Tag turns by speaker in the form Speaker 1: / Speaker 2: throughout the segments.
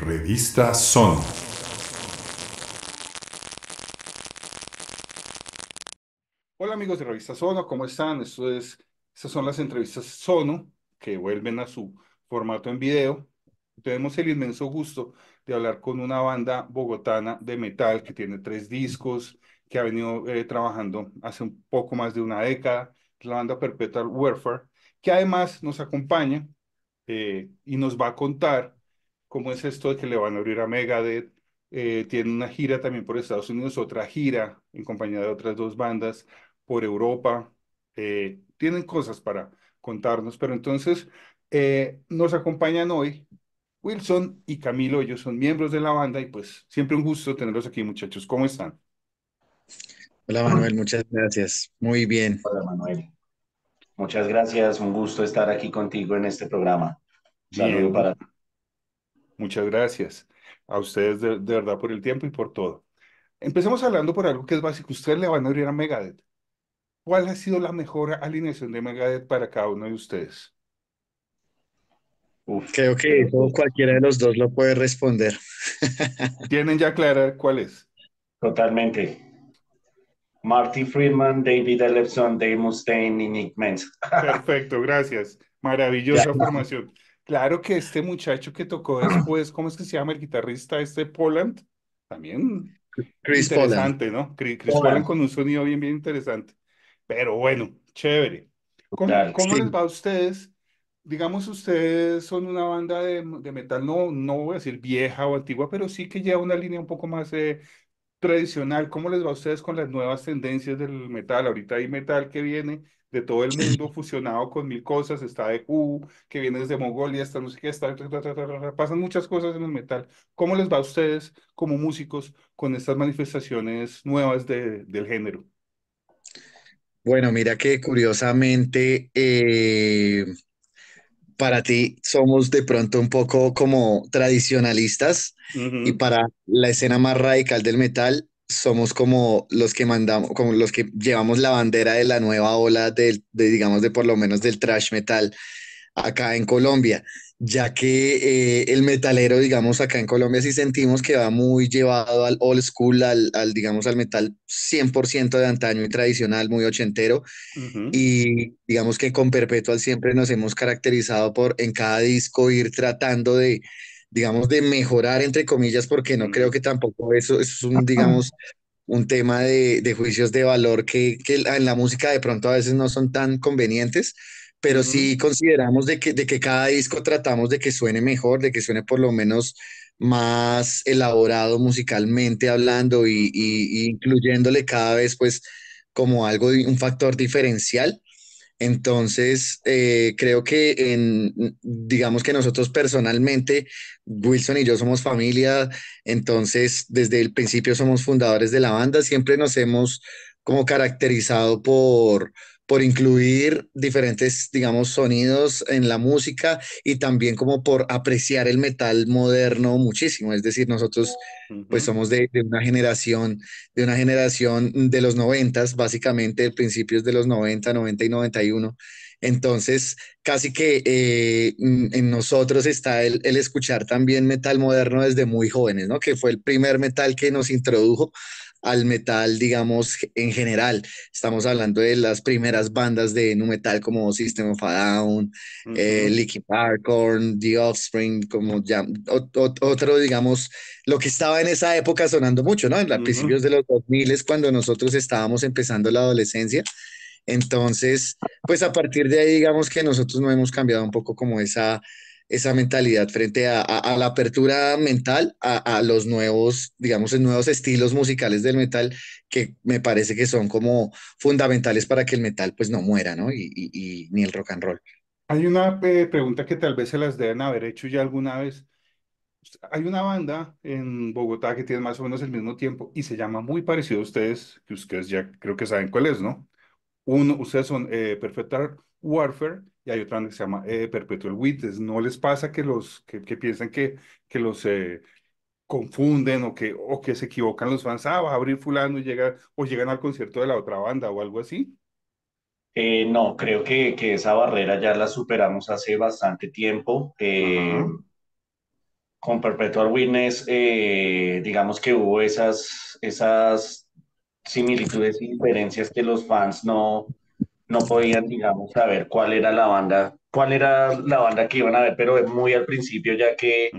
Speaker 1: Revista Sono Hola amigos de Revista Sono, ¿cómo están? Esto es, estas son las entrevistas Sono que vuelven a su formato en video. Tenemos el inmenso gusto de hablar con una banda bogotana de metal que tiene tres discos, que ha venido eh, trabajando hace un poco más de una década, la banda Perpetual Warfare, que además nos acompaña eh, y nos va a contar ¿Cómo es esto de que le van a abrir a Megadeth? Eh, tiene una gira también por Estados Unidos, otra gira en compañía de otras dos bandas por Europa. Eh, tienen cosas para contarnos, pero entonces eh, nos acompañan hoy Wilson y Camilo, ellos son miembros de la banda y pues siempre un gusto tenerlos aquí muchachos. ¿Cómo están?
Speaker 2: Hola Manuel, muchas gracias. Muy bien. Hola Manuel.
Speaker 3: Muchas gracias, un
Speaker 1: gusto estar aquí contigo en este programa. Saludos para ti. Muchas gracias a ustedes de, verdad por el tiempo y por todo. Empecemos hablando por algo que es básico. Ustedes le van a abrir a Megadeth. ¿Cuál ha sido la mejor alineación de Megadeth para cada uno de ustedes?
Speaker 2: creo que cualquiera de los dos lo puede responder.
Speaker 1: ¿Tienen ya clara cuál es? Totalmente. Marty Friedman, David Ellison, Dave Mustaine y Nick Menz. Perfecto, gracias. Maravillosa formación. Claro que este muchacho que tocó después, ¿cómo es que se llama el guitarrista este Poland? También Chris interesante, ¿no? Chris, Poland. con un sonido bien, bien interesante. Pero bueno, chévere.
Speaker 3: ¿Cómo, les
Speaker 1: va a ustedes? Digamos, ustedes son una banda de, metal, no, no voy a decir vieja o antigua, pero sí que lleva una línea un poco más eh, tradicional, ¿cómo les va a ustedes con las nuevas tendencias del metal? Ahorita hay metal que viene de todo el mundo fusionado con mil cosas, está de Q, que viene desde Mongolia, esta música está, pasan muchas cosas en el metal. ¿Cómo les va a ustedes como músicos con estas manifestaciones nuevas del género?
Speaker 2: Bueno, mira que curiosamente eh, para ti somos de pronto un poco como tradicionalistas y para la escena más radical del metal somos como los que mandamos, como los que llevamos la bandera de la nueva ola de, digamos, de por lo menos del trash metal acá en Colombia ya que eh, el metalero, digamos, acá en Colombia sí sentimos que va muy llevado al old school, al, digamos, al metal 100% de antaño y tradicional, muy ochentero. Y digamos que con Perpetual siempre nos hemos caracterizado por en cada disco ir tratando de, digamos, de mejorar, entre comillas, porque no creo que tampoco eso, es un, digamos, un tema de, juicios de valor que, que en la música de pronto a veces no son tan convenientes pero sí consideramos de que, de que cada disco tratamos de que suene mejor, de que suene por lo menos más elaborado musicalmente hablando y, incluyéndole cada vez pues como algo, un factor diferencial. Entonces, eh, creo que en, digamos que nosotros personalmente, Wilson y yo somos familia, entonces desde el principio somos fundadores de la banda, siempre nos hemos como caracterizado por, por incluir diferentes, digamos, sonidos en la música y también como por apreciar el metal moderno muchísimo. Es decir, nosotros pues somos de, una generación, de una generación de los noventas, básicamente principios de los 90, noventa y noventa y uno Entonces, casi que eh, en nosotros está el, el escuchar también metal moderno desde muy jóvenes, ¿no? Que fue el primer metal que nos introdujo al metal, digamos, en general. Estamos hablando de las primeras bandas de nu metal como System of a Down, uh eh, -huh. The Offspring, como ya, otro, digamos, lo que estaba en esa época sonando mucho, ¿no? En principios de los 2000 es cuando nosotros estábamos empezando la adolescencia. Entonces, pues a partir de ahí, digamos que nosotros no hemos cambiado un poco como esa esa mentalidad frente a, la apertura mental, a, los nuevos, digamos, nuevos estilos musicales del metal que me parece que son como fundamentales para que el metal pues no muera, ¿no? Y, ni el rock and roll.
Speaker 1: Hay una eh, pregunta que tal vez se las deben haber hecho ya alguna vez. Hay una banda en Bogotá que tiene más o menos el mismo tiempo y se llama muy parecido a ustedes, que ustedes ya creo que saben cuál es, ¿no? Uno, ustedes son eh, Perfect Warfare y hay otra que se llama eh, Perpetual Witness. ¿No les pasa que, los, que, piensan que, que los eh, confunden o que, o que se equivocan los fans? Ah, va a abrir fulano y llega, o llegan al concierto de la otra banda o algo así.
Speaker 3: Eh, no, creo que, que, esa barrera ya la superamos hace bastante tiempo. con Perpetual Witness, digamos que hubo esas, esas similitudes y e diferencias que los fans no, no podían, digamos, saber cuál era la banda, cuál era la banda que iban a ver, pero muy al principio, ya que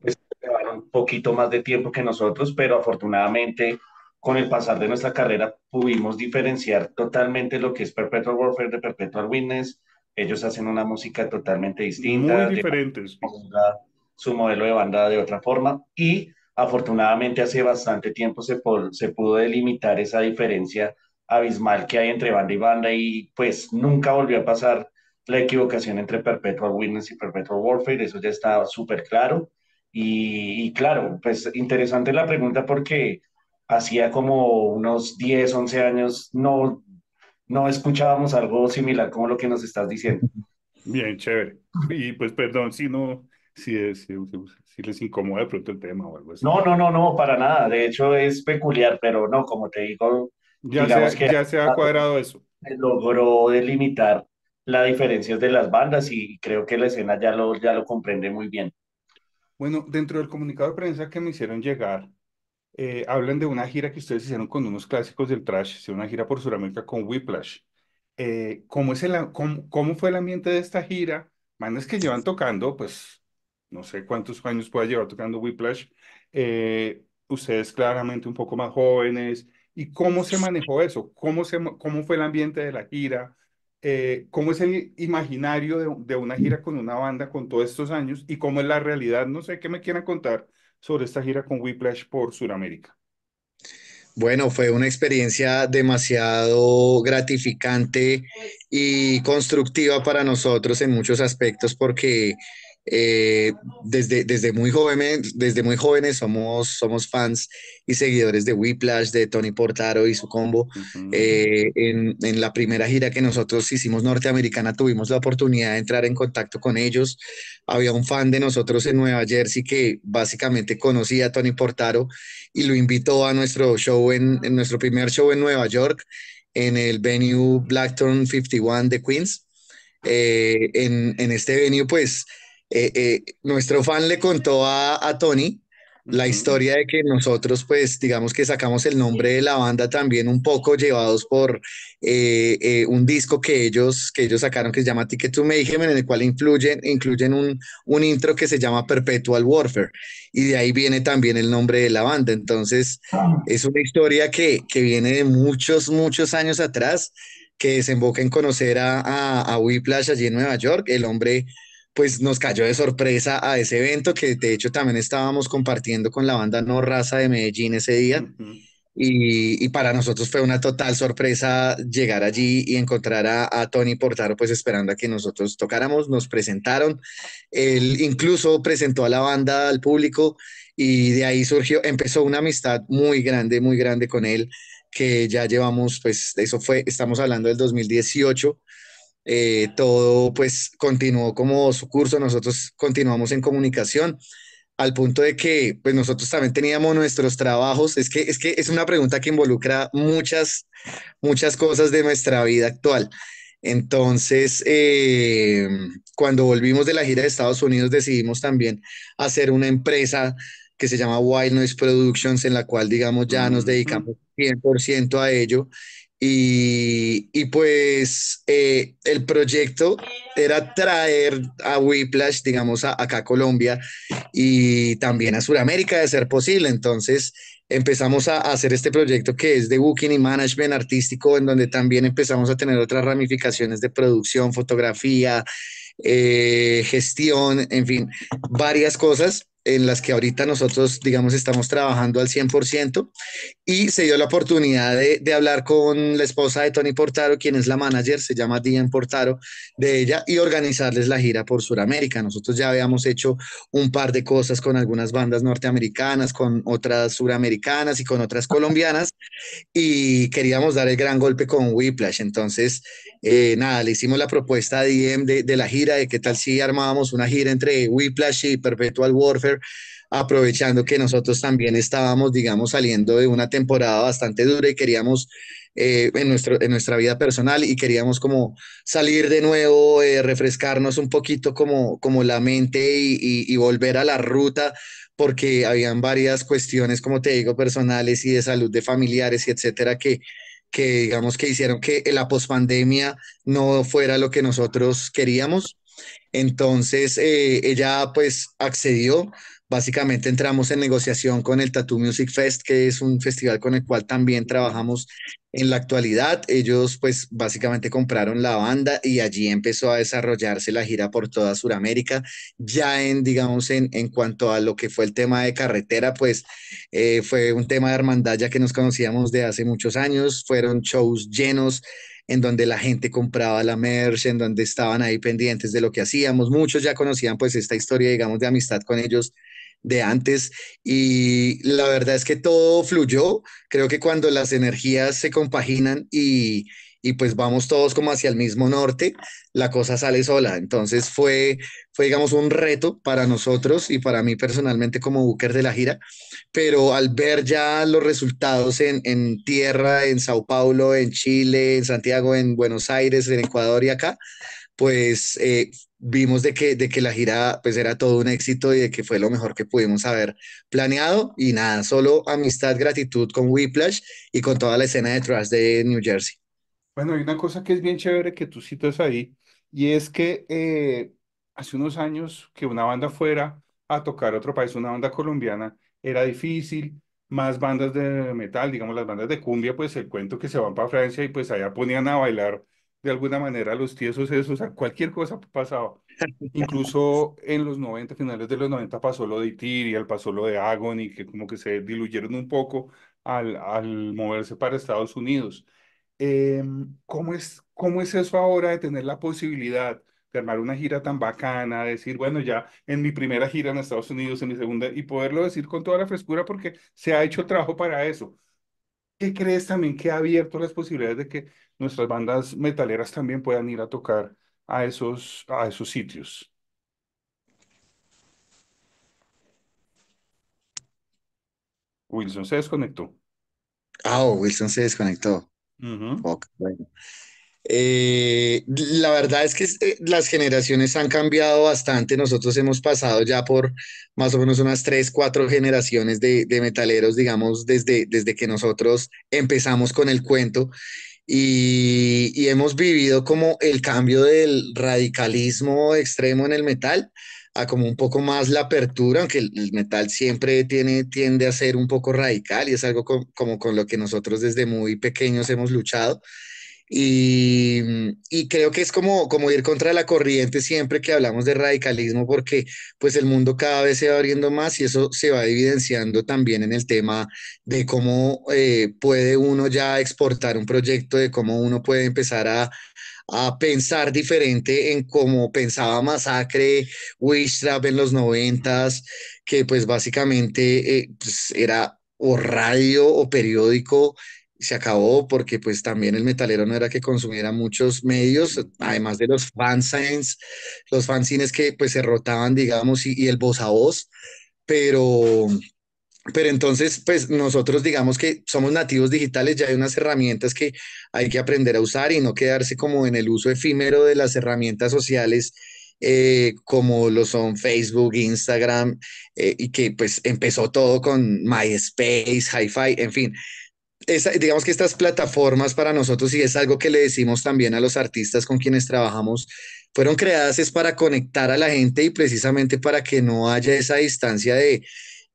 Speaker 3: pues, llevaron un poquito más de tiempo que nosotros, pero afortunadamente con el pasar de nuestra carrera pudimos diferenciar totalmente lo que es Perpetual Warfare de Perpetual Witness. Ellos hacen una música totalmente distinta. Muy
Speaker 1: diferentes.
Speaker 3: su modelo de banda de otra forma. Y afortunadamente hace bastante tiempo se, se pudo delimitar esa diferencia abismal que hay entre banda y banda y pues nunca volvió a pasar la equivocación entre Perpetual Witness y Perpetual Warfare, eso ya está súper claro. Y, claro, pues interesante la pregunta porque hacía como unos 10, 11 años no, no escuchábamos algo similar como lo que nos estás diciendo.
Speaker 1: Bien, chévere. Y pues perdón si no, si, si, si les incomoda de pronto el tema o algo así. No, no, no, no, para nada. De hecho es peculiar, pero no, como te digo, ya, que ya se ha cuadrado
Speaker 3: eso. logró delimitar las diferencias de las bandas y creo que la escena ya lo, ya lo comprende muy bien.
Speaker 1: Bueno, dentro del comunicado de prensa que me hicieron llegar, eh, hablan de una gira que ustedes hicieron con unos clásicos del trash, una gira por Sudamérica con Whiplash. Eh, ¿cómo, es cómo, fue el ambiente de esta gira? Manes que llevan tocando, pues no sé cuántos años pueda llevar tocando Whiplash. Eh, ustedes claramente un poco más jóvenes, ¿Y cómo se manejó eso? ¿Cómo, se, cómo fue el ambiente de la gira? Eh, ¿Cómo es el imaginario de, de, una gira con una banda con todos estos años? ¿Y cómo es la realidad? No sé qué me quieran contar sobre esta gira con Whiplash por Sudamérica.
Speaker 2: Bueno, fue una experiencia demasiado gratificante y constructiva para nosotros en muchos aspectos porque eh, desde, desde, muy joven, desde muy jóvenes somos, somos fans y seguidores de Whiplash, de Tony Portaro y su combo. Eh, en, en, la primera gira que nosotros hicimos norteamericana tuvimos la oportunidad de entrar en contacto con ellos. Había un fan de nosotros en Nueva Jersey que básicamente conocía a Tony Portaro y lo invitó a nuestro show, en, nuestro primer show en Nueva York, en el venue Blackthorn 51 de Queens. Eh, en, en este venue, pues eh, eh, nuestro fan le contó a, Tony la historia de que nosotros, pues, digamos que sacamos el nombre de la banda también un poco llevados por eh, un disco que ellos, que ellos sacaron que se llama Ticket to Mayhem, en el cual incluyen, incluyen un, un intro que se llama Perpetual Warfare. Y de ahí viene también el nombre de la banda. Entonces, es una historia que, viene de muchos, muchos años atrás, que desemboca en conocer a, a, a allí en Nueva York, el hombre pues nos cayó de sorpresa a ese evento que de hecho también estábamos compartiendo con la banda No Raza de Medellín ese día. y, para nosotros fue una total sorpresa llegar allí y encontrar a, a, Tony Portaro, pues esperando a que nosotros tocáramos. Nos presentaron, él incluso presentó a la banda al público y de ahí surgió, empezó una amistad muy grande, muy grande con él, que ya llevamos, pues eso fue, estamos hablando del 2018 eh, todo pues continuó como su curso, nosotros continuamos en comunicación al punto de que pues nosotros también teníamos nuestros trabajos, es que es que es una pregunta que involucra muchas muchas cosas de nuestra vida actual. Entonces, eh, cuando volvimos de la gira de Estados Unidos, decidimos también hacer una empresa que se llama Wild Noise Productions, en la cual, digamos, ya nos dedicamos 100% a ello. Y, y pues eh, el proyecto era traer a Whiplash, digamos, acá a Colombia y también a Sudamérica, de ser posible. Entonces empezamos a, hacer este proyecto que es de booking y management artístico, en donde también empezamos a tener otras ramificaciones de producción, fotografía, eh, gestión, en fin, varias cosas en las que ahorita nosotros, digamos, estamos trabajando al 100%, y se dio la oportunidad de, hablar con la esposa de Tony Portaro, quien es la manager, se llama Diane Portaro, de ella, y organizarles la gira por Sudamérica. Nosotros ya habíamos hecho un par de cosas con algunas bandas norteamericanas, con otras suramericanas y con otras colombianas, y queríamos dar el gran golpe con Whiplash. Entonces, eh, nada, le hicimos la propuesta a Diane de, la gira, de qué tal si armábamos una gira entre Whiplash y Perpetual Warfare aprovechando que nosotros también estábamos, digamos, saliendo de una temporada bastante dura y queríamos eh, en, en nuestra vida personal y queríamos como salir de nuevo, eh, refrescarnos un poquito como, como la mente y, volver a la ruta porque habían varias cuestiones, como te digo, personales y de salud de familiares y etcétera, que, que digamos que hicieron que la pospandemia no fuera lo que nosotros queríamos. Entonces, eh, ella pues accedió. Básicamente entramos en negociación con el Tattoo Music Fest, que es un festival con el cual también trabajamos en la actualidad. Ellos pues básicamente compraron la banda y allí empezó a desarrollarse la gira por toda Sudamérica. Ya en, digamos, en, en cuanto a lo que fue el tema de carretera, pues eh, fue un tema de hermandad ya que nos conocíamos de hace muchos años. Fueron shows llenos en donde la gente compraba la merch, en donde estaban ahí pendientes de lo que hacíamos. Muchos ya conocían pues esta historia, digamos, de amistad con ellos de antes y la verdad es que todo fluyó. Creo que cuando las energías se compaginan y, y pues vamos todos como hacia el mismo norte, la cosa sale sola. Entonces fue, fue digamos, un reto para nosotros y para mí personalmente como Booker de la gira, pero al ver ya los resultados en, en tierra, en Sao Paulo, en Chile, en Santiago, en Buenos Aires, en Ecuador y acá, pues eh, vimos de que, de que la gira pues era todo un éxito y de que fue lo mejor que pudimos haber planeado y nada, solo amistad, gratitud con Whiplash y con toda la escena de Trash de New Jersey.
Speaker 1: Bueno, hay una cosa que es bien chévere que tú citas ahí, y es que eh, hace unos años que una banda fuera a tocar a otro país, una banda colombiana, era difícil, más bandas de metal, digamos las bandas de cumbia, pues el cuento que se van para Francia y pues allá ponían a bailar de alguna manera los tiesos esos, sea, cualquier cosa pasaba. Incluso en los 90, finales de los 90 pasó lo de al pasó lo de Agony, que como que se diluyeron un poco al, al moverse para Estados Unidos. Em, ¿cómo es, cómo es eso ahora de tener la posibilidad de armar una gira tan bacana, decir, bueno, ya en mi primera gira en Estados Unidos, en mi segunda, y poderlo decir con toda la frescura porque se ha hecho trabajo para eso? ¿Qué crees también que ha abierto las posibilidades de que nuestras bandas metaleras también puedan ir a tocar a esos, a esos sitios? Wilson se desconectó.
Speaker 2: Ah, oh, Wilson se desconectó. Eh, la verdad es que eh, las generaciones han cambiado bastante. Nosotros hemos pasado ya por más o menos unas tres, cuatro generaciones de, de metaleros, digamos, desde, desde que nosotros empezamos con el cuento. Y, y, hemos vivido como el cambio del radicalismo extremo en el metal a como un poco más la apertura, aunque el, metal siempre tiene, tiende a ser un poco radical y es algo como con lo que nosotros desde muy pequeños hemos luchado. Y, creo que es como, como ir contra la corriente siempre que hablamos de radicalismo, porque pues el mundo cada vez se va abriendo más y eso se va evidenciando también en el tema de cómo eh, puede uno ya exportar un proyecto, de cómo uno puede empezar a a pensar diferente en cómo pensaba Masacre, Wishtrap en los noventas, que pues básicamente eh, pues, era o radio o periódico se acabó porque pues también el metalero no era que consumiera muchos medios, además de los fanzines, los fanzines que pues se rotaban, digamos, y, y el voz a voz, pero pero entonces, pues nosotros digamos que somos nativos digitales, ya hay unas herramientas que hay que aprender a usar y no quedarse como en el uso efímero de las herramientas sociales eh, como lo son Facebook, Instagram, eh, y que pues empezó todo con MySpace, HiFi, en fin. digamos que estas plataformas para nosotros, y es algo que le decimos también a los artistas con quienes trabajamos, fueron creadas es para conectar a la gente y precisamente para que no haya esa distancia de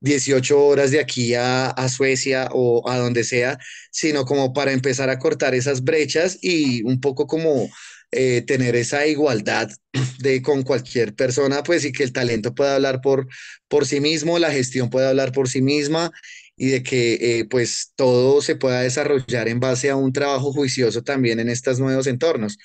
Speaker 2: 18 horas de aquí a, Suecia o a donde sea, sino como para empezar a cortar esas brechas y un poco como eh, tener esa igualdad de con cualquier persona, pues y que el talento pueda hablar por, por sí mismo, la gestión pueda hablar por sí misma y de que eh, pues todo se pueda desarrollar en base a un trabajo juicioso también en estos nuevos entornos.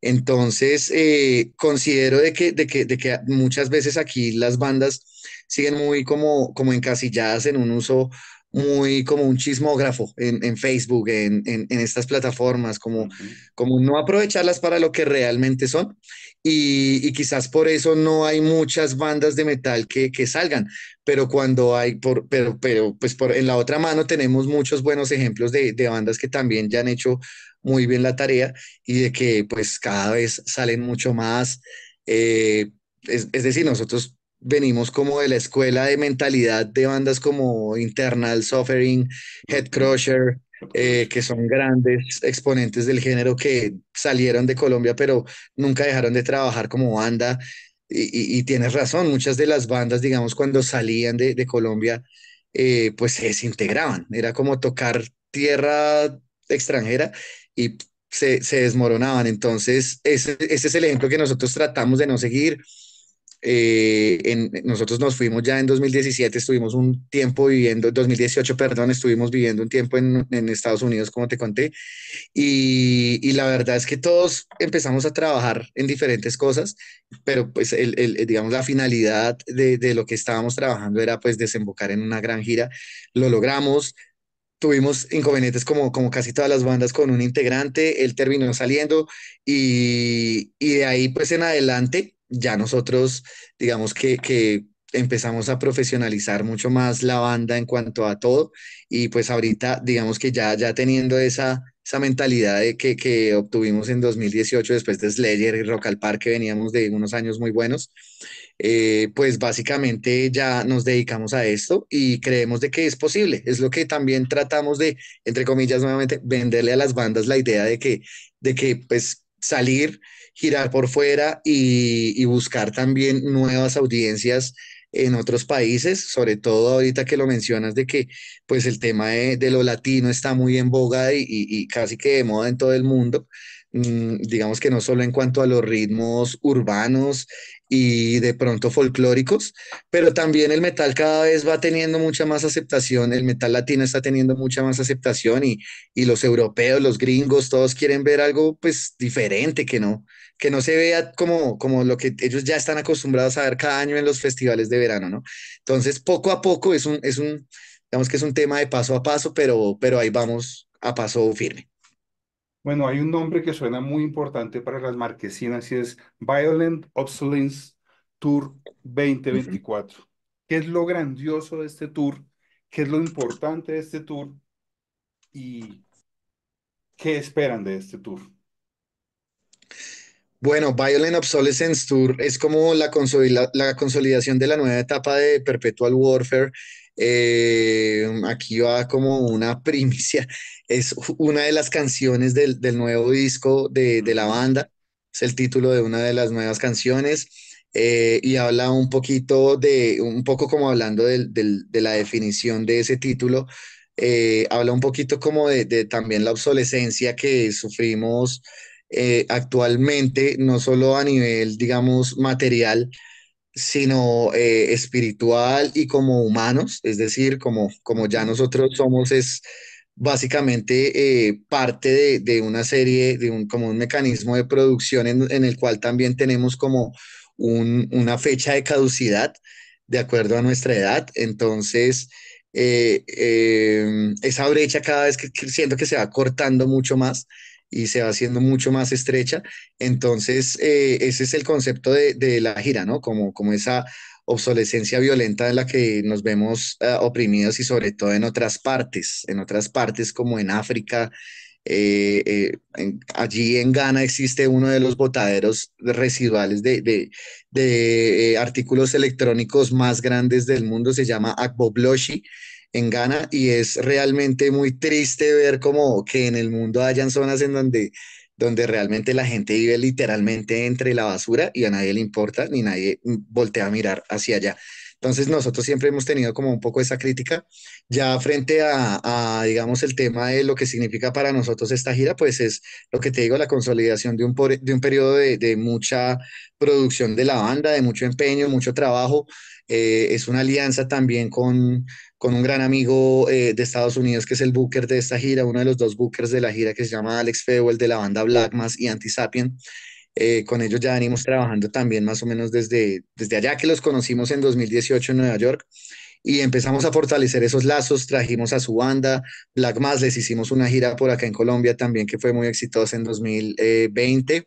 Speaker 2: Entonces, eh, considero de que, de, que, de que muchas veces aquí las bandas siguen muy como, como encasilladas en un uso muy como un chismógrafo en, en Facebook, en, en, estas plataformas, como, como no aprovecharlas para lo que realmente son. Y, y, quizás por eso no hay muchas bandas de metal que, que salgan, pero cuando hay, por, pero, pero pues por, en la otra mano tenemos muchos buenos ejemplos de, de bandas que también ya han hecho muy bien la tarea y de que pues cada vez salen mucho más. Eh, es decir, nosotros venimos como de la escuela de mentalidad de bandas como Internal Suffering, Head Crusher, eh, que son grandes exponentes del género que salieron de Colombia, pero nunca dejaron de trabajar como banda. Y, tienes razón, muchas de las bandas, digamos, cuando salían de, Colombia, eh, pues se desintegraban. Era como tocar tierra extranjera y se, desmoronaban. Entonces, ese, ese es el ejemplo que nosotros tratamos de no seguir eh, nosotros nos fuimos ya en 2017, estuvimos un tiempo viviendo, 2018, perdón, estuvimos viviendo un tiempo en, Estados Unidos, como te conté, y, la verdad es que todos empezamos a trabajar en diferentes cosas, pero pues digamos la finalidad de, lo que estábamos trabajando era pues desembocar en una gran gira, lo logramos, tuvimos inconvenientes como, como casi todas las bandas con un integrante, él terminó saliendo y, y de ahí pues en adelante ya nosotros, digamos que, que empezamos a profesionalizar mucho más la banda en cuanto a todo y pues ahorita digamos que ya, ya teniendo esa, esa mentalidad de que, que obtuvimos en 2018 después de Slayer y Rock al Parque, veníamos de unos años muy buenos, eh, pues básicamente ya nos dedicamos a esto y creemos de que es posible, es lo que también tratamos de, entre comillas nuevamente, venderle a las bandas la idea de que, de que pues salir girar por fuera y, buscar también nuevas audiencias en otros países, sobre todo ahorita que lo mencionas de que pues el tema de, lo latino está muy en boga y, casi que de moda en todo el mundo, mm, digamos que no solo en cuanto a los ritmos urbanos y de pronto folclóricos, pero también el metal cada vez va teniendo mucha más aceptación, el metal latino está teniendo mucha más aceptación y, y los europeos, los gringos, todos quieren ver algo pues diferente que no que no se vea como, como lo que ellos ya están acostumbrados a ver cada año en los festivales de verano, ¿no? Entonces, poco a poco es un, es un digamos que es un tema de paso a paso, pero, pero ahí vamos a paso firme.
Speaker 1: Bueno, hay un nombre que suena muy importante para las marquesinas y es Violent Obsolence Tour 2024. ¿Qué es lo grandioso de este tour? ¿Qué es lo importante de este tour? ¿Y qué esperan de este tour?
Speaker 2: Bueno, Violent Obsolescence Tour es como la, la consolidación de la nueva etapa de Perpetual Warfare. Eh, aquí va como una primicia. Es una de las canciones del, nuevo disco de, la banda. Es el título de una de las nuevas canciones. Eh, y habla un poquito de, un poco como hablando de la definición de ese título, eh, habla un poquito como de, de, también la obsolescencia que sufrimos eh, actualmente, no solo a nivel, digamos, material, sino eh, espiritual y como humanos, es decir, como, como ya nosotros somos, es básicamente eh, parte de, una serie, de un, como un mecanismo de producción en, el cual también tenemos como una fecha de caducidad de acuerdo a nuestra edad. Entonces, em, esa brecha cada vez que siento que se va cortando mucho más y se va haciendo mucho más estrecha. Entonces, eh, ese es el concepto de, la gira, ¿no? Como, como esa obsolescencia violenta en la que nos vemos eh, oprimidos y sobre todo en otras partes, en otras partes como en África. Eh, allí en Ghana existe uno de los botaderos residuales de, de, de artículos electrónicos más grandes del mundo, se llama Akbobloshi, en Ghana y es realmente muy triste ver como que en el mundo hayan zonas en donde, donde realmente la gente vive literalmente entre la basura y a nadie le importa ni nadie voltea a mirar hacia allá. Entonces nosotros siempre hemos tenido como un poco esa crítica. Ya frente a, digamos, el tema de lo que significa para nosotros esta gira, pues es lo que te digo, la consolidación de un, de un periodo de, de mucha producción de la banda, de mucho empeño, mucho trabajo. Eh, es una alianza también con, con un gran amigo eh, de Estados Unidos que es el booker de esta gira, uno de los dos bookers de la gira que se llama Alex Fewell de la banda Black Mass y Anti Sapien, eh, con ellos ya venimos trabajando también más o menos desde, desde allá que los conocimos en 2018 en Nueva York y empezamos a fortalecer esos lazos, trajimos a su banda, Black Mass, les hicimos una gira por acá en Colombia también que fue muy exitosa en 2020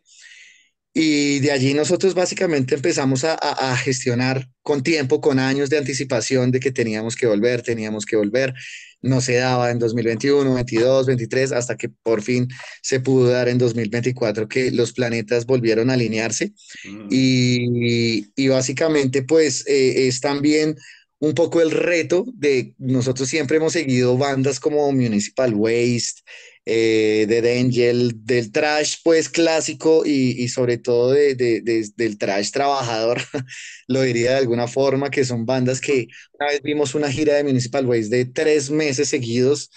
Speaker 2: y de allí nosotros básicamente empezamos a, gestionar con tiempo, con años de anticipación de que teníamos que volver, teníamos que volver. No se daba en 2021, 22, 23, hasta que por fin se pudo dar en 2024 que los planetas volvieron a alinearse. Mm. Y, y, básicamente pues eh, es también un poco el reto de nosotros siempre hemos seguido bandas como Municipal Waste, eh, de Angel, del trash pues clásico y, sobre todo de, de, del trash trabajador, lo diría de alguna forma, que son bandas que una vez vimos una gira de Municipal Waste de tres meses seguidos,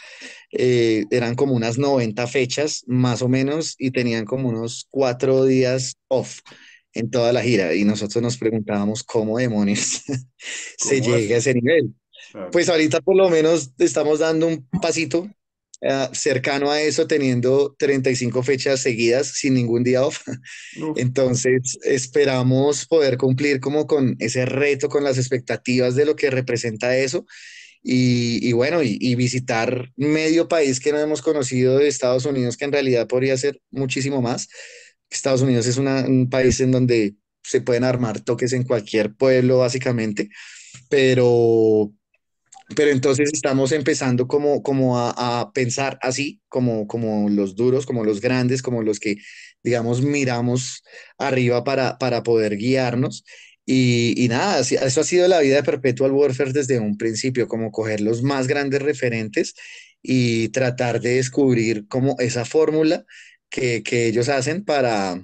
Speaker 2: eh, eran como unas 90 fechas más o menos y tenían como unos cuatro días off en toda la gira y nosotros nos preguntábamos cómo demonios se llega a ese nivel. Pues ahorita por lo menos estamos dando un pasito eh, cercano a eso, teniendo 35 fechas seguidas sin ningún día off. Entonces, esperamos poder cumplir como con ese reto, con las expectativas de lo que representa eso. Y, y bueno, y, visitar medio país que no hemos conocido de Estados Unidos, que en realidad podría ser muchísimo más. Estados Unidos es un país en donde se pueden armar toques en cualquier pueblo, básicamente, pero, pero entonces estamos empezando como, como a, pensar así, como, como los duros, como los grandes, como los que, digamos, miramos arriba para, para poder guiarnos. Y, y, nada, eso ha sido la vida de Perpetual Warfare desde un principio, como coger los más grandes referentes y tratar de descubrir como esa fórmula que, que ellos hacen para,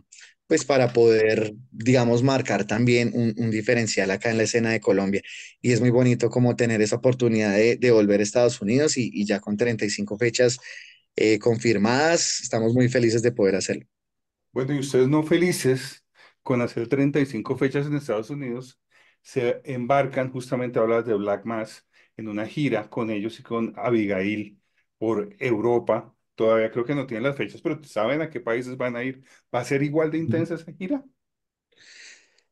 Speaker 2: pues para poder, digamos, marcar también un, diferencial acá en la escena de Colombia. Y es muy bonito como tener esa oportunidad de, volver a Estados Unidos y, ya con 35 fechas eh, confirmadas, estamos muy felices de poder hacerlo.
Speaker 1: Bueno, y ustedes no felices con hacer 35 fechas en Estados Unidos, se embarcan, justamente hablas de Black Mass, en una gira con ellos y con Abigail por Europa, Todavía creo que no tienen las fechas, pero saben a qué países van a ir. ¿Va a ser igual de intensa esa gira?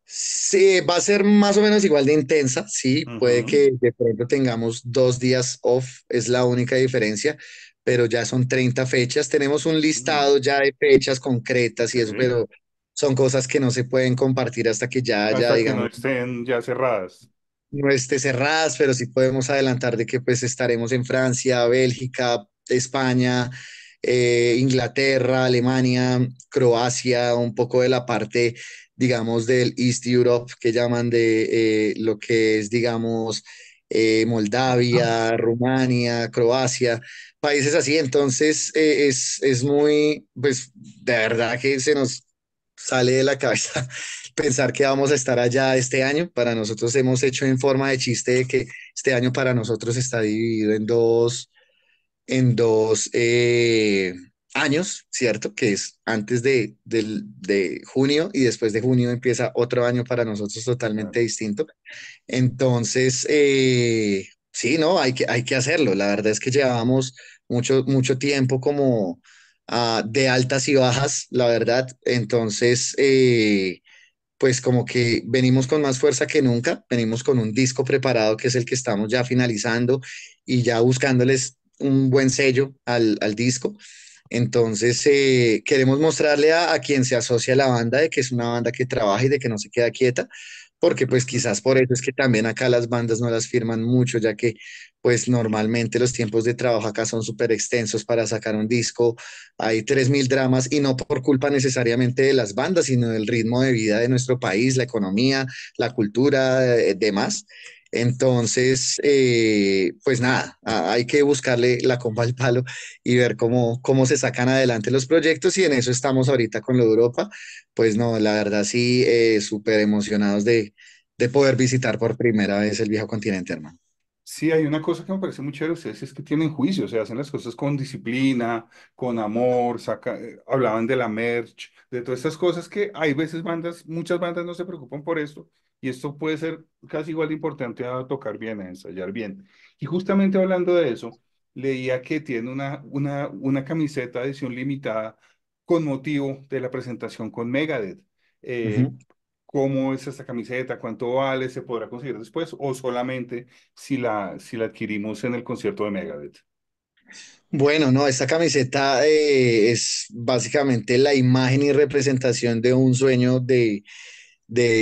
Speaker 2: Sí, va a ser más o menos igual de intensa, sí, puede que de pronto tengamos dos días off, es la única diferencia, pero ya son 30 fechas, tenemos un mm. listado ya de fechas concretas y eso, pero son cosas que no se pueden compartir hasta que ya, ya digamos... no
Speaker 1: estén ya cerradas.
Speaker 2: No esté cerradas, pero sí podemos adelantar de que pues estaremos en Francia, Bélgica, España, eh, Inglaterra, Alemania, Croacia, un poco de la parte, digamos, del East Europe, que llaman de eh, lo que es, digamos, eh, Moldavia, ah. Rumania, Croacia, países así. Entonces, es, es muy, pues, de verdad que se nos sale de la cabeza pensar que vamos a estar allá este año. Para nosotros hemos hecho en forma de chiste que este año para nosotros está dividido en dos, en dos eh, años, ¿cierto? Que es antes de, junio y después de junio empieza otro año para nosotros totalmente distinto. Entonces, eh, sí, no, hay que, hay que hacerlo. La verdad es que llevábamos mucho, mucho tiempo como ah, de altas y bajas, la verdad. Entonces, eh, pues como que venimos con más fuerza que nunca, venimos con un disco preparado que es el que estamos ya finalizando y ya buscándoles un buen sello al, disco. Entonces, eh, queremos mostrarle a, a, quien se asocia a la banda de que es una banda que trabaja y de que no se queda quieta, porque pues quizás por eso es que también acá las bandas no las firman mucho, ya que pues normalmente los tiempos de trabajo acá son súper extensos para sacar un disco, hay 3.000 dramas y no por culpa necesariamente de las bandas, sino del ritmo de vida de nuestro país, la economía, la cultura, eh, demás. Entonces, eh, pues nada, hay que buscarle la comba al palo y ver cómo, cómo se sacan adelante los proyectos y en eso estamos ahorita con lo de Europa. Pues no, la verdad sí, eh, súper emocionados de, poder visitar por primera vez el viejo continente, hermano.
Speaker 1: Sí, hay una cosa que me parece muy chévere ustedes, es que tienen juicio, o sea, hacen las cosas con disciplina, con amor, eh, hablaban de la merch, de todas estas cosas que hay veces bandas, muchas bandas no se preocupan por esto y esto puede ser casi igual de importante a tocar bien, a ensayar bien. Y justamente hablando de eso, leía que tiene una, una, una camiseta edición limitada con motivo de la presentación con Megadeth. Eh, ¿Cómo es esta camiseta? ¿Cuánto vale? ¿Se podrá conseguir después? ¿O solamente si la, si la adquirimos en el concierto de Megadeth?
Speaker 2: Bueno, no, esta camiseta eh, es básicamente la imagen y representación de un sueño de,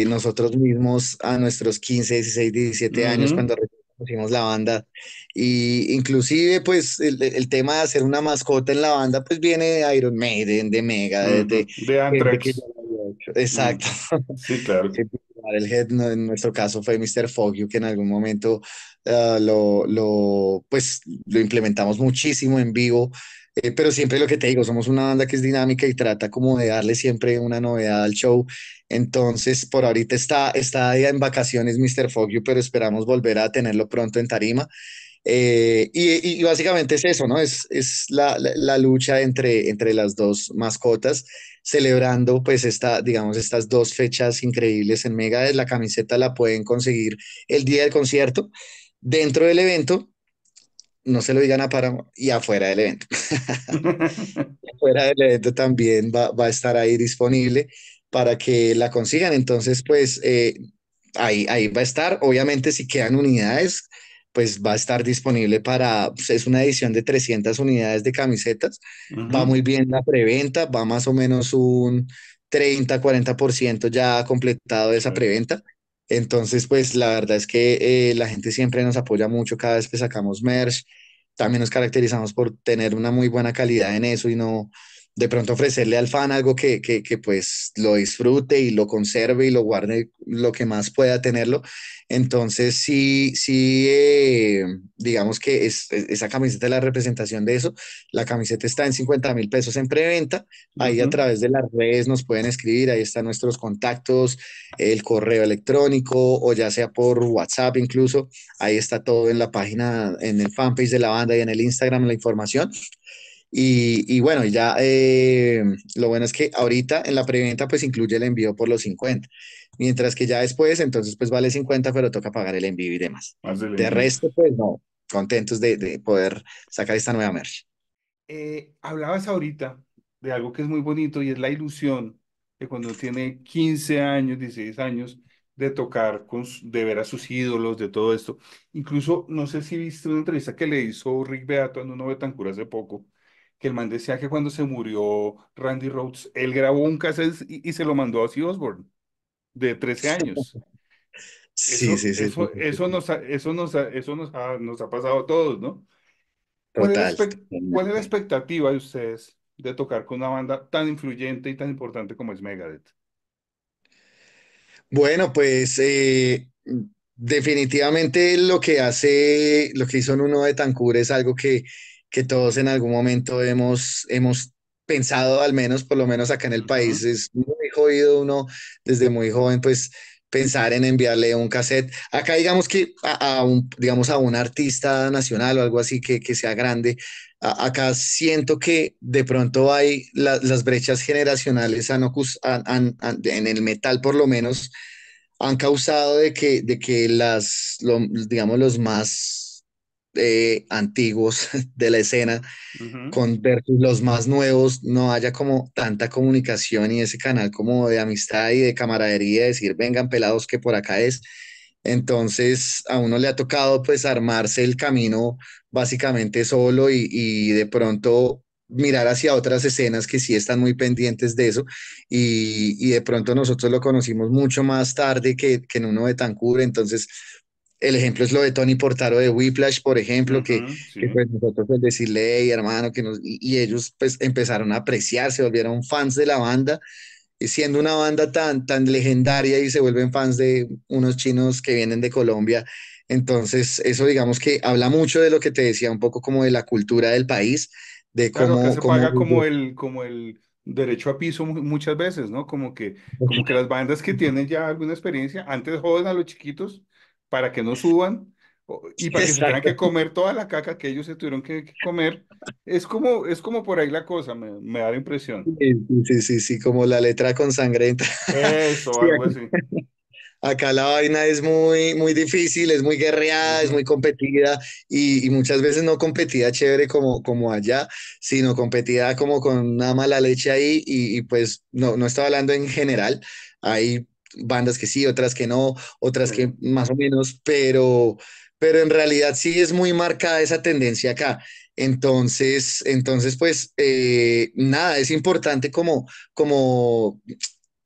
Speaker 2: nosotros mismos a nuestros 15, 16, 17 años cuando pusimos la banda. Y inclusive, pues, el, tema de hacer una mascota en la banda, pues viene de Iron Maiden, de Mega, de, de, Exacto. Sí, claro. el head, en nuestro caso fue Mr. Foggy, que en algún momento ah, lo, pues, lo implementamos muchísimo en vivo. Eh, pero siempre lo que te digo, somos una banda que es dinámica y trata como de darle siempre una novedad al show. Entonces, por ahorita está, está en vacaciones Mr. Foggy, pero esperamos volver a tenerlo pronto en Tarima. Eh, y, básicamente es eso, ¿no? Es, la, lucha entre, entre las dos mascotas, celebrando pues esta, digamos, estas dos fechas increíbles en Megadeth. La camiseta la pueden conseguir el día del concierto, dentro del evento, no se lo digan a Paramo y afuera del evento. afuera del evento también va, a estar ahí disponible para que la consigan. Entonces, pues... Eh, ahí, ahí va a estar, obviamente si quedan unidades, pues va a estar disponible para, pues, es una edición de 300 unidades de camisetas, va muy bien la preventa, va más o menos un 30, 40% ya completado esa preventa. Entonces, pues la verdad es que eh, la gente siempre nos apoya mucho cada vez que sacamos merch. También nos caracterizamos por tener una muy buena calidad en eso y no, de pronto ofrecerle al fan algo que, pues lo disfrute y lo conserve y lo guarde lo que más pueda tenerlo. Entonces, sí, sí, eh, digamos que es, esa camiseta es la representación de eso. La camiseta está en 50 mil pesos en preventa. Ahí a través de las redes nos pueden escribir, ahí están nuestros contactos, el correo electrónico o ya sea por WhatsApp incluso. Ahí está todo en la página, en el fanpage de la banda y en el Instagram la información. Y, y, bueno, ya eh, lo bueno es que ahorita en la preventa pues incluye el envío por los 50, mientras que ya después entonces pues vale 50, pero toca pagar el envío y demás. De resto pues no, contentos de, de poder sacar esta nueva merch.
Speaker 1: Eh, hablabas ahorita de algo que es muy bonito y es la ilusión de cuando tiene 15 años, 16 años, de tocar, con, de ver a sus ídolos, de todo esto. Incluso, no sé si viste una entrevista que le hizo Rick Beato en un Novetancur hace poco, que el man decía que cuando se murió Randy Rhodes, él grabó un cassette y, se lo mandó a Ozzy Osbourne, de 13 años. Sí, sí, sí. Eso, nos, ha, nos, pasado a todos, ¿no? ¿Cuál, es la expectativa de ustedes de tocar con una banda tan influyente y tan importante como es Megadeth?
Speaker 2: Bueno, pues eh, definitivamente lo que hace, lo que hizo Nuno de Tancur es algo que que todos en algún momento hemos, hemos pensado, al menos por lo menos acá en el país, es muy jodido uno desde muy joven, pues pensar en enviarle un cassette. Acá digamos que a, un, digamos a un artista nacional o algo así que, que sea grande, acá siento que de pronto hay las brechas generacionales han, en el metal por lo menos han causado de que, de que las, digamos, los más eh, antiguos de la escena con versus los más nuevos, no haya como tanta comunicación y ese canal como de amistad y de camaradería, decir, vengan pelados que por acá es. Entonces a uno le ha tocado pues armarse el camino básicamente solo y, de pronto mirar hacia otras escenas que sí están muy pendientes de eso y, de pronto nosotros lo conocimos mucho más tarde que, que en uno de Tancur, entonces el ejemplo es lo de Tony Portaro de Whiplash, por ejemplo, que, pues nosotros pues, decirle, hey, hermano, que nos, y, ellos pues empezaron a apreciar, se volvieron fans de la banda, siendo una banda tan, tan legendaria y se vuelven fans de unos chinos que vienen de Colombia. Entonces, eso digamos que habla mucho de lo que te decía, un poco como de la cultura del país, de cómo... como
Speaker 1: el, como el derecho a piso muchas veces, ¿no? Como que, como que las bandas que tienen ya alguna experiencia, antes jóvenes a los chiquitos para que no suban y para que se tengan que comer toda la caca que ellos se tuvieron que, comer. Es como, es como por ahí la cosa, me, da la impresión.
Speaker 2: Sí, sí, sí, como la letra con sangre.
Speaker 1: Eso, algo
Speaker 2: Acá la vaina es muy, muy difícil, es muy guerreada, es muy competida y, muchas veces no competida chévere como, como allá, sino competida como con una mala leche ahí y, pues no, no estaba hablando en general. Hay bandas que sí, otras que no, otras que más o menos, pero, pero en realidad sí es muy marcada esa tendencia acá. Entonces, entonces pues eh, nada, es importante como, como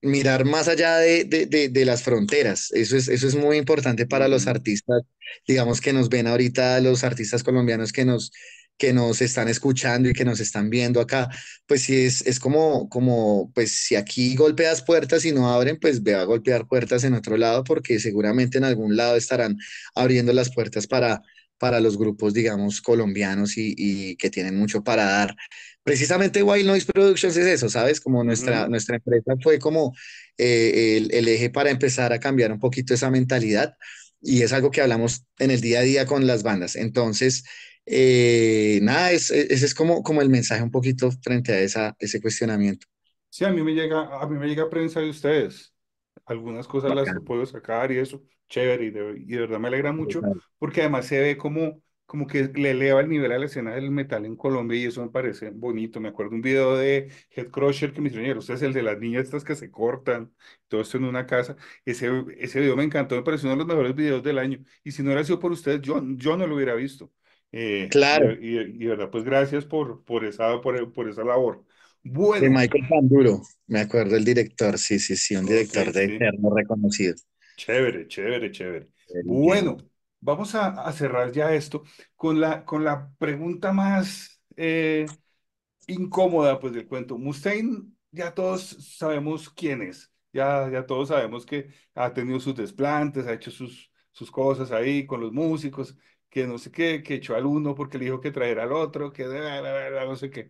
Speaker 2: mirar más allá de, de, de, las fronteras. Eso es, eso es muy importante para los artistas, digamos, que nos ven ahorita, los artistas colombianos que nos, que nos están escuchando y que nos están viendo acá, pues sí es, es como, como, pues si aquí golpeas puertas y no abren, pues ve a golpear puertas en otro lado porque seguramente en algún lado estarán abriendo las puertas para, para los grupos, digamos, colombianos y, y que tienen mucho para dar. Precisamente Wild Noise Productions es eso, ¿sabes? Como nuestra, nuestra empresa fue como eh, el eje para empezar a cambiar un poquito esa mentalidad y es algo que hablamos en el día a día con las bandas. Entonces, eh, nada, e, ese es, como, como el mensaje un poquito frente a esa, ese
Speaker 1: cuestionamiento. Sí, a mí me llega, a mí me llega prensa de ustedes. Algunas cosas las puedo sacar y eso, chévere, y de, verdad me alegra mucho, porque además se ve como, como que le eleva el nivel a la escena del metal en Colombia y eso me parece bonito. Me acuerdo un video de Head Crusher que me dijeron, usted es el de las niñas estas que se cortan, todo esto en una casa. Ese, ese video me encantó, me pareció uno de los mejores videos del año. Y si no hubiera sido por ustedes, yo, yo no lo hubiera visto. Eh, claro. Y, verdad, pues gracias por, por, esa, por, esa labor. Bueno.
Speaker 2: De Michael Panduro, me acuerdo el director, sí, sí, sí, un director de sí. reconocido.
Speaker 1: Chévere, chévere, chévere. Bueno, vamos a, cerrar ya esto con la, con la pregunta más eh, incómoda pues, del cuento. Mustaine, ya todos sabemos quién es, ya, ya todos sabemos que ha tenido sus desplantes, ha hecho sus, sus cosas ahí con los músicos, que no sé qué, que echó al uno porque le dijo que trajera al otro, que verdad no sé qué.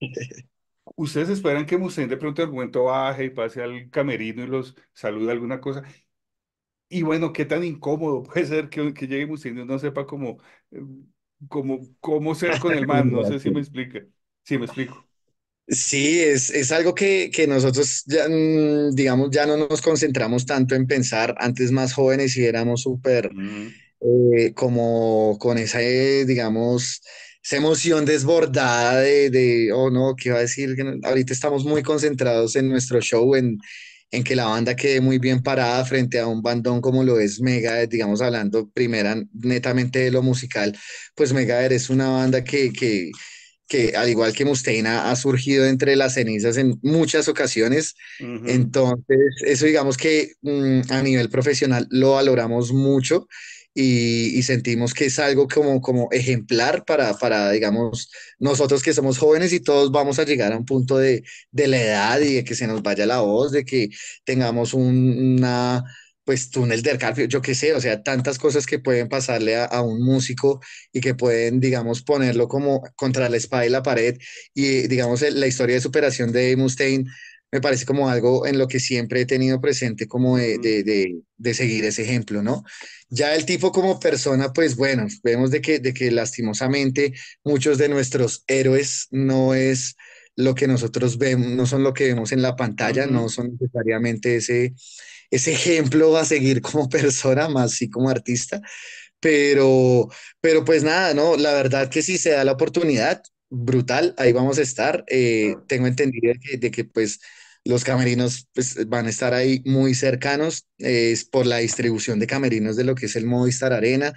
Speaker 1: ¿Ustedes esperan que Musén de pronto el momento baje y pase al camerino y los salude alguna cosa? Y bueno, qué tan incómodo puede ser que, que llegue Musén y no sepa cómo, em, cómo, cómo ser con el man, no sé si me explica, si me explico. Sí,
Speaker 2: es, es algo que, que nosotros, ya, mm, digamos, ya no nos concentramos tanto en pensar. Antes más jóvenes y éramos súper... Eh, como con esa, eh, digamos, esa emoción desbordada de, de, oh no, ¿qué iba a decir? Que ahorita estamos muy concentrados en nuestro show, en, en que la banda quede muy bien parada frente a un bandón como lo es Mega digamos, hablando primera netamente de lo musical, pues Mega es una banda que, que, que al igual que Mustaine, ha, surgido entre las cenizas en muchas ocasiones. Entonces, eso digamos que mm, a nivel profesional lo valoramos mucho y, sentimos que es algo como, como ejemplar para, digamos, nosotros que somos jóvenes y todos vamos a llegar a un punto de, la edad y de que se nos vaya la voz, de que tengamos un, una pues túnel de carpio, yo qué sé, o sea, tantas cosas que pueden pasarle a, a, un músico y que pueden, digamos, ponerlo como contra la espada y la pared. Y, digamos, la historia de superación de Mustaine me parece como algo en lo que siempre he tenido presente como de, de, de, seguir ese ejemplo, ¿no? Ya el tipo como persona, pues bueno, vemos de que, de que lastimosamente muchos de nuestros héroes no es lo que nosotros vemos, no son lo que vemos en la pantalla, no son necesariamente ese, ese ejemplo a seguir como persona, más sí como artista, pero, pero pues nada, ¿no? La verdad que si se da la oportunidad, brutal, ahí vamos a estar. Eh, tengo entendido de que, de que, pues los camerinos pues, van a estar ahí muy cercanos es por la distribución de camerinos de lo que es el Movistar Arena.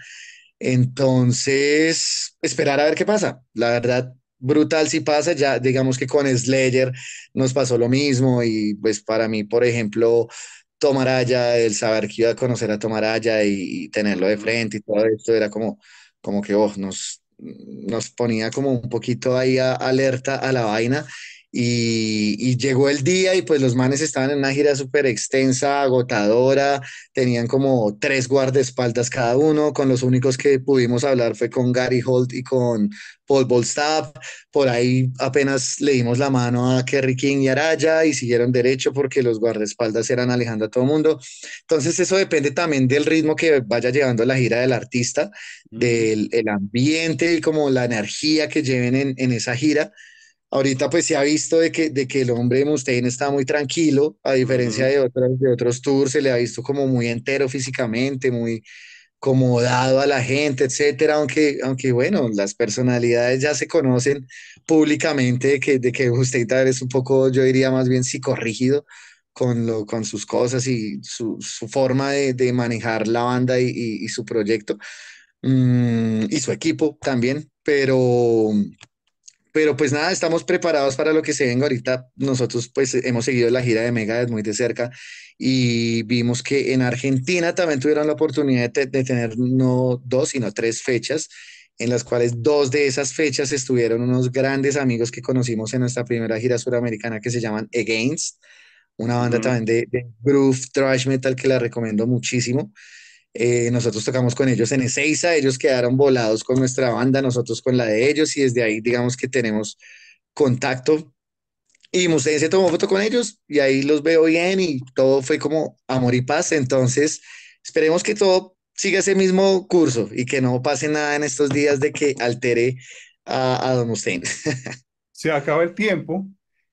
Speaker 2: Entonces, esperar a ver qué pasa. La verdad, brutal si pasa. Ya digamos que con Slayer nos pasó lo mismo y pues para mí, por ejemplo, Tomaraya, el saber que iba a conocer a Tomaraya y, y tenerlo de frente y todo esto era como, como que oh, nos, nos ponía como un poquito ahí alerta a la vaina y, llegó el día y pues los manes estaban en una gira súper extensa, agotadora, tenían como tres guardaespaldas cada uno, con los únicos que pudimos hablar fue con Gary Holt y con Paul Bolstaff, por ahí apenas le dimos la mano a Kerry King y Araya y siguieron derecho porque los guardaespaldas eran alejando a todo el mundo. Entonces eso depende también del ritmo que vaya llevando la gira del artista, del el ambiente y como la energía que lleven en esa gira Ahorita pues se ha visto de que, de que el hombre Mustaine está muy tranquilo, a diferencia de, otros, de otros tours, se le ha visto como muy entero físicamente, muy acomodado a la gente, etcétera, aunque, aunque bueno, las personalidades ya se conocen públicamente de que, de que Mustaine es un poco, yo diría más bien psicorrígido con, lo, con sus cosas y su, forma de, manejar la banda y, su proyecto. Mm, y su equipo también, pero, pero pues nada, estamos preparados para lo que se venga ahorita. Nosotros pues hemos seguido la gira de Megadeth muy de cerca y vimos que en Argentina también tuvieron la oportunidad de, tener no dos, sino tres fechas, en las cuales dos de esas fechas estuvieron unos grandes amigos que conocimos en nuestra primera gira suramericana que se llaman Against, una banda también de groove, thrash metal que la recomiendo muchísimo. Eh, nosotros tocamos con ellos en Ezeiza, ellos quedaron volados con nuestra banda, nosotros con la de ellos y desde ahí digamos que tenemos contacto. Y Mustaine se tomó foto con ellos y ahí los veo bien y todo fue como amor y paz. Entonces, esperemos que todo siga ese mismo curso y que no pase nada en estos días de que altere a, Don Mustaine. se
Speaker 1: acaba el tiempo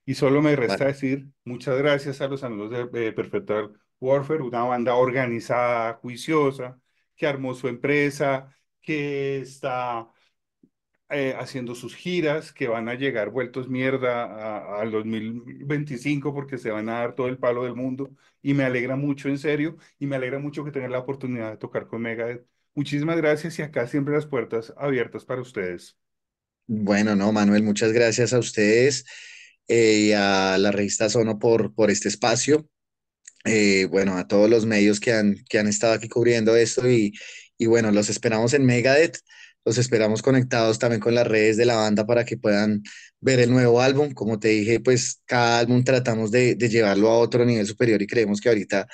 Speaker 1: y solo me resta decir muchas gracias a los amigos de, de Perfectar Warfare, una banda organizada, juiciosa, que armó su empresa, que está eh, haciendo sus giras, que van a llegar vueltos mierda al 2025 porque se van a dar todo el palo del mundo. Y me alegra mucho, en serio, y me alegra mucho que tengan la oportunidad de tocar con Megadeth. Muchísimas gracias y acá siempre las puertas abiertas para ustedes.
Speaker 2: Bueno, no, Manuel, muchas gracias a ustedes eh, y a la revista Sono por este espacio. Eh, bueno, a todos los medios que han, que han estado aquí cubriendo esto y, bueno, los esperamos en Megadeth los esperamos conectados también con las redes de la banda para que puedan ver el nuevo álbum. Como te dije, pues cada álbum tratamos de, de, llevarlo a otro nivel superior y creemos que ahorita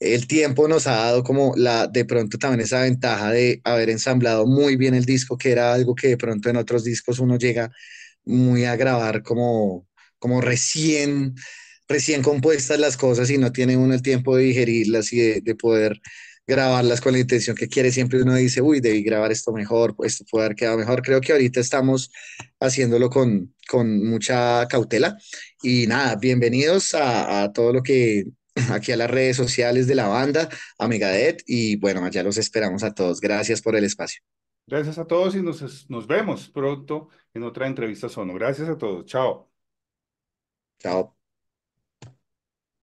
Speaker 2: el tiempo nos ha dado como la de pronto también esa ventaja de haber ensamblado muy bien el disco, que era algo que de pronto en otros discos uno llega muy a grabar como, como recién recién compuestas las cosas y no tiene uno el tiempo de digerirlas y de, poder grabarlas con la intención que quiere. Siempre uno dice, uy, debí grabar esto mejor, pues, esto puede haber quedado mejor. Creo que ahorita estamos haciéndolo con, con mucha cautela. Y nada, bienvenidos a, todo lo que aquí a las redes sociales de la banda, a Megadet, y bueno, allá los esperamos a todos. Gracias por el espacio.
Speaker 1: Gracias a todos y nos, nos vemos pronto en otra entrevista Sono. Gracias a todos. Chao. Chao.